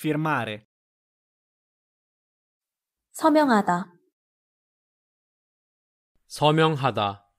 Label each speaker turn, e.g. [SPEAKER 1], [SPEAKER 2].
[SPEAKER 1] firmare
[SPEAKER 2] 서명하다
[SPEAKER 1] 서명하다